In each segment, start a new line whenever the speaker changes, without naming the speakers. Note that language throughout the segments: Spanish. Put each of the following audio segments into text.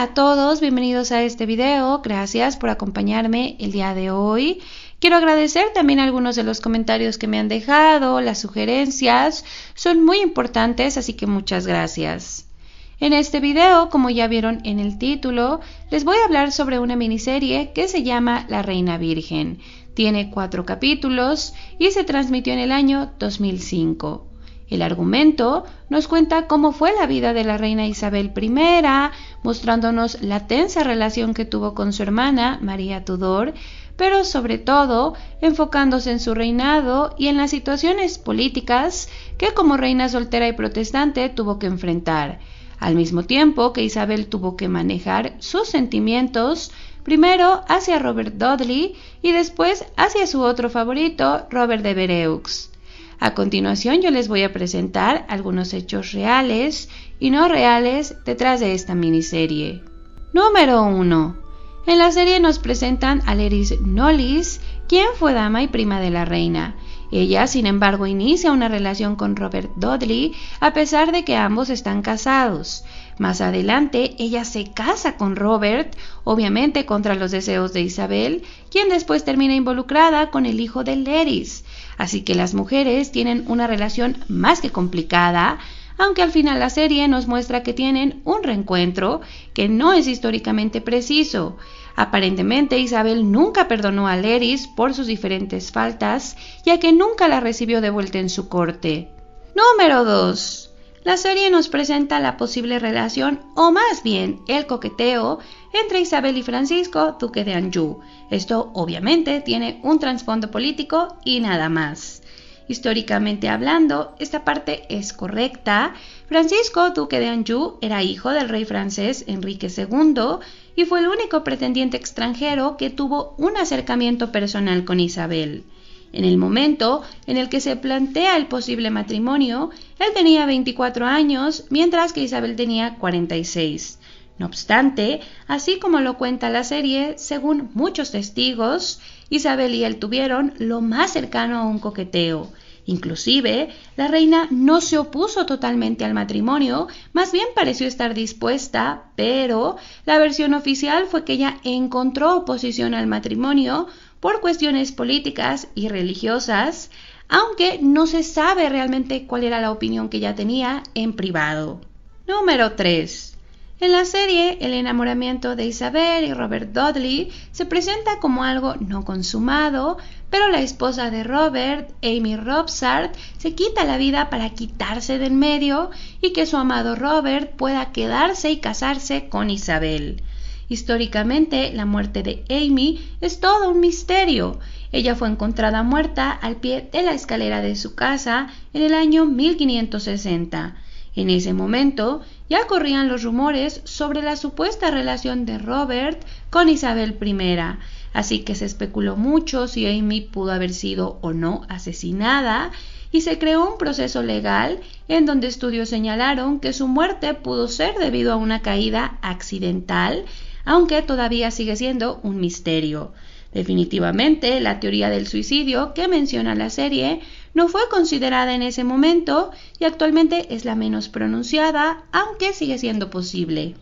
Hola a todos, bienvenidos a este video, gracias por acompañarme el día de hoy. Quiero agradecer también algunos de los comentarios que me han dejado, las sugerencias, son muy importantes, así que muchas gracias. En este video, como ya vieron en el título, les voy a hablar sobre una miniserie que se llama La Reina Virgen. Tiene cuatro capítulos y se transmitió en el año 2005. El argumento nos cuenta cómo fue la vida de la reina Isabel I, mostrándonos la tensa relación que tuvo con su hermana, María Tudor, pero sobre todo enfocándose en su reinado y en las situaciones políticas que como reina soltera y protestante tuvo que enfrentar, al mismo tiempo que Isabel tuvo que manejar sus sentimientos primero hacia Robert Dudley y después hacia su otro favorito, Robert de Bereux. A continuación yo les voy a presentar algunos hechos reales y no reales detrás de esta miniserie. Número 1. En la serie nos presentan a Leris Nolis, quien fue dama y prima de la reina. Ella, sin embargo, inicia una relación con Robert Dudley a pesar de que ambos están casados. Más adelante, ella se casa con Robert, obviamente contra los deseos de Isabel, quien después termina involucrada con el hijo de Leris. Así que las mujeres tienen una relación más que complicada, aunque al final la serie nos muestra que tienen un reencuentro que no es históricamente preciso. Aparentemente Isabel nunca perdonó a Leris por sus diferentes faltas, ya que nunca la recibió de vuelta en su corte. Número 2. La serie nos presenta la posible relación, o más bien el coqueteo, entre Isabel y Francisco, duque de Anjou. Esto obviamente tiene un trasfondo político y nada más. Históricamente hablando, esta parte es correcta. Francisco, duque de Anjou, era hijo del rey francés Enrique II y fue el único pretendiente extranjero que tuvo un acercamiento personal con Isabel. En el momento en el que se plantea el posible matrimonio, él tenía 24 años, mientras que Isabel tenía 46. No obstante, así como lo cuenta la serie, según muchos testigos, Isabel y él tuvieron lo más cercano a un coqueteo. Inclusive, la reina no se opuso totalmente al matrimonio, más bien pareció estar dispuesta, pero la versión oficial fue que ella encontró oposición al matrimonio por cuestiones políticas y religiosas, aunque no se sabe realmente cuál era la opinión que ella tenía en privado. Número 3. En la serie, el enamoramiento de Isabel y Robert Dudley se presenta como algo no consumado, pero la esposa de Robert, Amy Robsart, se quita la vida para quitarse del medio y que su amado Robert pueda quedarse y casarse con Isabel. Históricamente, la muerte de Amy es todo un misterio. Ella fue encontrada muerta al pie de la escalera de su casa en el año 1560. En ese momento, ya corrían los rumores sobre la supuesta relación de Robert con Isabel I, así que se especuló mucho si Amy pudo haber sido o no asesinada y se creó un proceso legal en donde estudios señalaron que su muerte pudo ser debido a una caída accidental, aunque todavía sigue siendo un misterio. Definitivamente, la teoría del suicidio que menciona la serie no fue considerada en ese momento y actualmente es la menos pronunciada, aunque sigue siendo posible.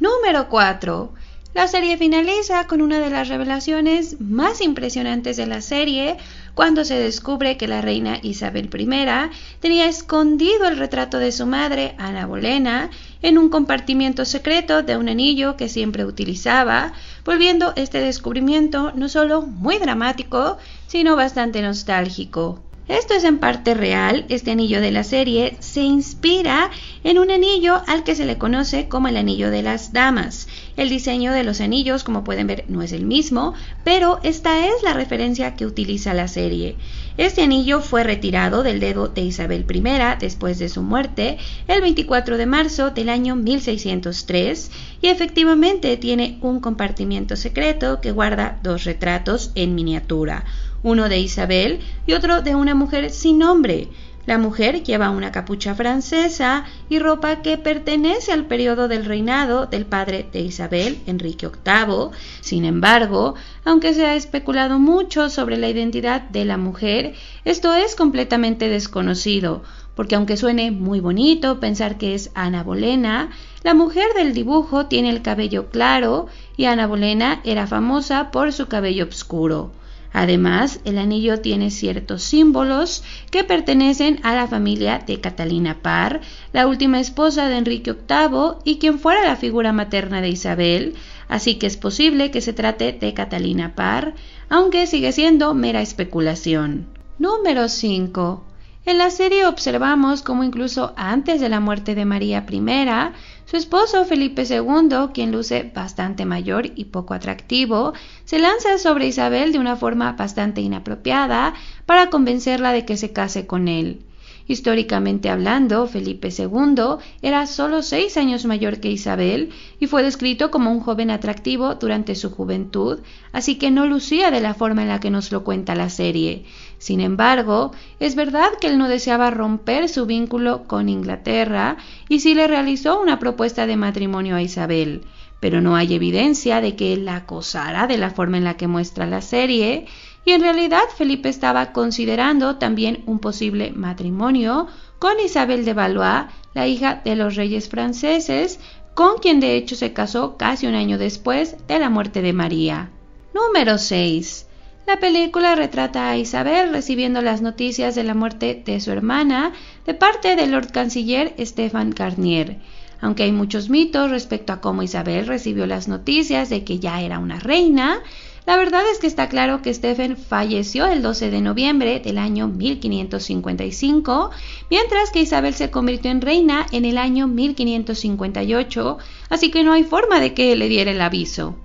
Número 4. La serie finaliza con una de las revelaciones más impresionantes de la serie, cuando se descubre que la reina Isabel I tenía escondido el retrato de su madre, Ana Bolena, en un compartimiento secreto de un anillo que siempre utilizaba, volviendo este descubrimiento no solo muy dramático, sino bastante nostálgico. Esto es en parte real, este anillo de la serie se inspira en un anillo al que se le conoce como el anillo de las damas. El diseño de los anillos, como pueden ver, no es el mismo, pero esta es la referencia que utiliza la serie. Este anillo fue retirado del dedo de Isabel I después de su muerte el 24 de marzo del año 1603 y efectivamente tiene un compartimiento secreto que guarda dos retratos en miniatura uno de Isabel y otro de una mujer sin nombre. La mujer lleva una capucha francesa y ropa que pertenece al periodo del reinado del padre de Isabel, Enrique VIII. Sin embargo, aunque se ha especulado mucho sobre la identidad de la mujer, esto es completamente desconocido, porque aunque suene muy bonito pensar que es Ana Bolena, la mujer del dibujo tiene el cabello claro y Ana Bolena era famosa por su cabello oscuro. Además, el anillo tiene ciertos símbolos que pertenecen a la familia de Catalina Parr, la última esposa de Enrique VIII y quien fuera la figura materna de Isabel, así que es posible que se trate de Catalina Parr, aunque sigue siendo mera especulación. Número 5. En la serie observamos cómo incluso antes de la muerte de María I, su esposo Felipe II, quien luce bastante mayor y poco atractivo, se lanza sobre Isabel de una forma bastante inapropiada para convencerla de que se case con él. Históricamente hablando, Felipe II era solo seis años mayor que Isabel y fue descrito como un joven atractivo durante su juventud, así que no lucía de la forma en la que nos lo cuenta la serie. Sin embargo, es verdad que él no deseaba romper su vínculo con Inglaterra y sí le realizó una propuesta de matrimonio a Isabel pero no hay evidencia de que la acosara de la forma en la que muestra la serie, y en realidad Felipe estaba considerando también un posible matrimonio con Isabel de Valois, la hija de los reyes franceses, con quien de hecho se casó casi un año después de la muerte de María. Número 6. La película retrata a Isabel recibiendo las noticias de la muerte de su hermana de parte del Lord Canciller Stefan Garnier aunque hay muchos mitos respecto a cómo Isabel recibió las noticias de que ya era una reina, la verdad es que está claro que Stephen falleció el 12 de noviembre del año 1555, mientras que Isabel se convirtió en reina en el año 1558, así que no hay forma de que le diera el aviso.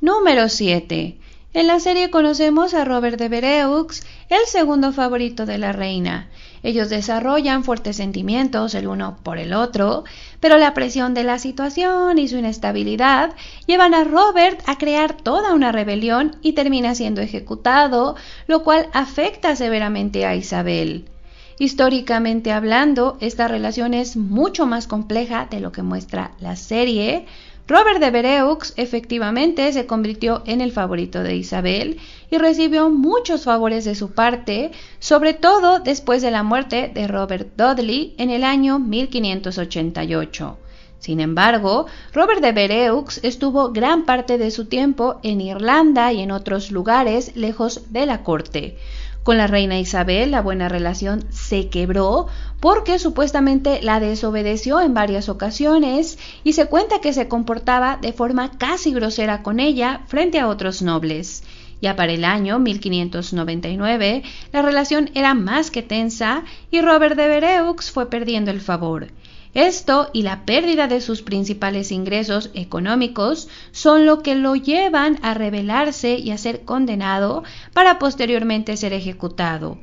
Número 7. En la serie conocemos a Robert de Vereux, el segundo favorito de la reina. Ellos desarrollan fuertes sentimientos el uno por el otro, pero la presión de la situación y su inestabilidad llevan a Robert a crear toda una rebelión y termina siendo ejecutado, lo cual afecta severamente a Isabel. Históricamente hablando, esta relación es mucho más compleja de lo que muestra la serie, Robert de Vereux efectivamente se convirtió en el favorito de Isabel y recibió muchos favores de su parte, sobre todo después de la muerte de Robert Dudley en el año 1588. Sin embargo, Robert de Vereux estuvo gran parte de su tiempo en Irlanda y en otros lugares lejos de la corte. Con la reina Isabel la buena relación se quebró porque supuestamente la desobedeció en varias ocasiones y se cuenta que se comportaba de forma casi grosera con ella frente a otros nobles. Ya para el año 1599 la relación era más que tensa y Robert de Vereux fue perdiendo el favor. Esto y la pérdida de sus principales ingresos económicos son lo que lo llevan a rebelarse y a ser condenado para posteriormente ser ejecutado.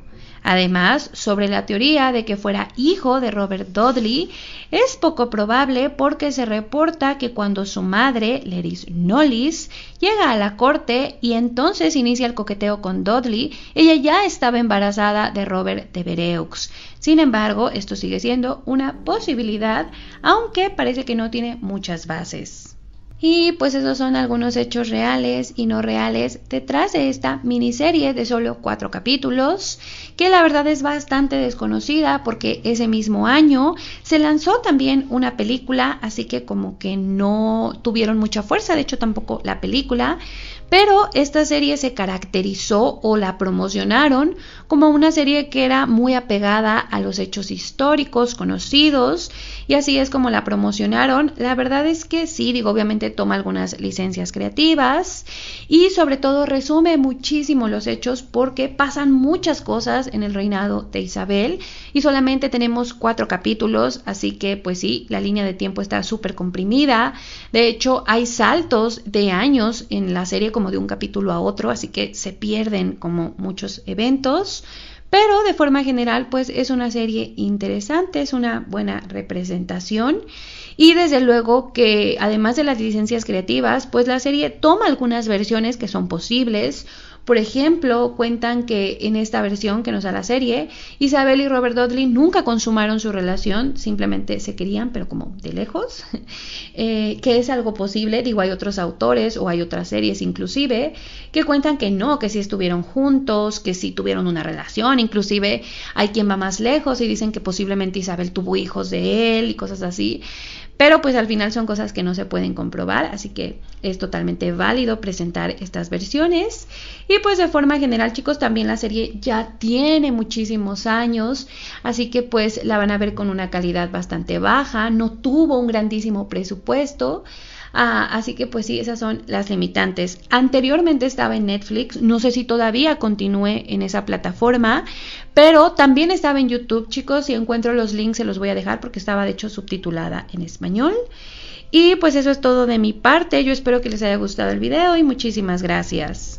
Además, sobre la teoría de que fuera hijo de Robert Dudley, es poco probable porque se reporta que cuando su madre, Leris Nolis, llega a la corte y entonces inicia el coqueteo con Dudley, ella ya estaba embarazada de Robert de Sin embargo, esto sigue siendo una posibilidad, aunque parece que no tiene muchas bases. Y pues esos son algunos hechos reales y no reales detrás de esta miniserie de solo cuatro capítulos, que la verdad es bastante desconocida porque ese mismo año se lanzó también una película, así que como que no tuvieron mucha fuerza, de hecho tampoco la película, pero esta serie se caracterizó o la promocionaron como una serie que era muy apegada a los hechos históricos conocidos y así es como la promocionaron. La verdad es que sí, digo, obviamente toma algunas licencias creativas y sobre todo resume muchísimo los hechos porque pasan muchas cosas en el reinado de Isabel y solamente tenemos cuatro capítulos, así que pues sí, la línea de tiempo está súper comprimida. De hecho, hay saltos de años en la serie como de un capítulo a otro, así que se pierden como muchos eventos. Pero de forma general, pues es una serie interesante, es una buena representación. Y desde luego que además de las licencias creativas, pues la serie toma algunas versiones que son posibles, por ejemplo, cuentan que en esta versión que nos da la serie, Isabel y Robert Dudley nunca consumaron su relación, simplemente se querían, pero como de lejos, eh, que es algo posible, digo, hay otros autores o hay otras series inclusive, que cuentan que no, que sí estuvieron juntos, que sí tuvieron una relación, inclusive hay quien va más lejos y dicen que posiblemente Isabel tuvo hijos de él y cosas así, pero pues al final son cosas que no se pueden comprobar, así que es totalmente válido presentar estas versiones. Y pues de forma general, chicos, también la serie ya tiene muchísimos años, así que pues la van a ver con una calidad bastante baja, no tuvo un grandísimo presupuesto. Ah, así que pues sí, esas son las limitantes. Anteriormente estaba en Netflix, no sé si todavía continúe en esa plataforma, pero también estaba en YouTube, chicos. Si encuentro los links, se los voy a dejar porque estaba de hecho subtitulada en español. Y pues eso es todo de mi parte. Yo espero que les haya gustado el video y muchísimas gracias.